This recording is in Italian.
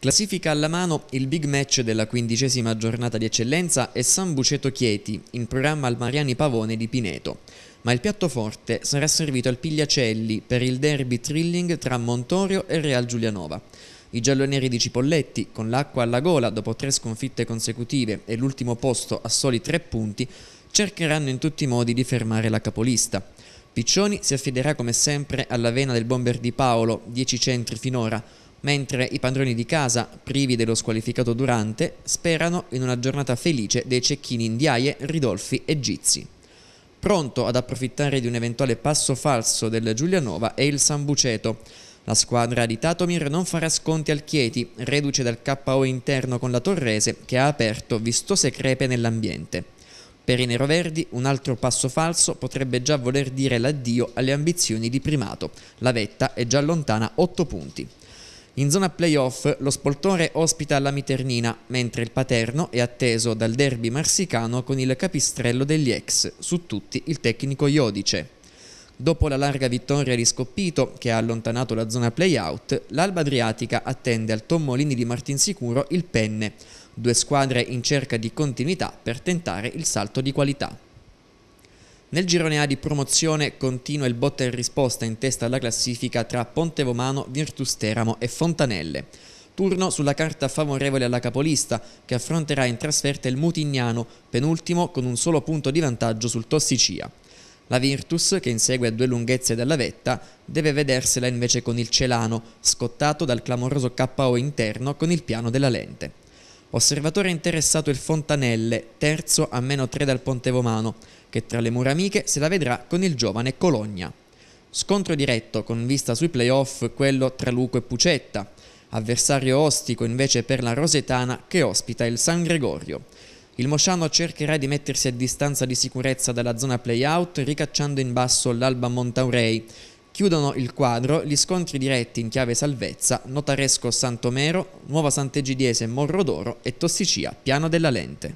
Classifica alla mano il big match della quindicesima giornata di eccellenza è San Buceto Chieti, in programma al Mariani Pavone di Pineto. Ma il piatto forte sarà servito al Pigliacelli per il derby thrilling tra Montorio e Real Giulianova. I gialloneri di Cipolletti, con l'acqua alla gola dopo tre sconfitte consecutive e l'ultimo posto a soli tre punti, cercheranno in tutti i modi di fermare la capolista. Piccioni si affiderà come sempre alla vena del bomber di Paolo, 10 centri finora, mentre i padroni di casa, privi dello squalificato Durante, sperano in una giornata felice dei cecchini Indiaie, Ridolfi e Gizi. Pronto ad approfittare di un eventuale passo falso del Giulianova è il Sambuceto. La squadra di Tatomir non farà sconti al Chieti, reduce dal KO interno con la Torrese che ha aperto vistose crepe nell'ambiente. Per i neroverdi un altro passo falso potrebbe già voler dire l'addio alle ambizioni di primato. La vetta è già lontana 8 punti. In zona playoff lo Spoltore ospita la Miternina, mentre il Paterno è atteso dal derby marsicano con il capistrello degli ex, su tutti il tecnico Iodice. Dopo la larga vittoria di Scoppito, che ha allontanato la zona playout, l'Alba Adriatica attende al Tommolini di Martinsicuro il Penne, due squadre in cerca di continuità per tentare il salto di qualità. Nel girone A di promozione continua il botta e risposta in testa alla classifica tra Pontevomano, Virtus Teramo e Fontanelle. Turno sulla carta favorevole alla capolista, che affronterà in trasferta il Mutignano, penultimo con un solo punto di vantaggio sul Tossicia. La Virtus, che insegue a due lunghezze dalla vetta, deve vedersela invece con il Celano, scottato dal clamoroso KO interno con il piano della lente. Osservatore interessato il Fontanelle, terzo a meno 3 dal Ponte Vomano, che tra le mura amiche se la vedrà con il giovane Cologna. Scontro diretto con vista sui playoff quello tra Luco e Pucetta, avversario ostico invece per la Rosetana che ospita il San Gregorio. Il Mosciano cercherà di mettersi a distanza di sicurezza dalla zona playout ricacciando in basso l'Alba Montaurei, Chiudono il quadro gli scontri diretti in chiave salvezza Notaresco Santomero, Nuova Sant'Egidiese Morrodoro e Tossicia Piano della Lente.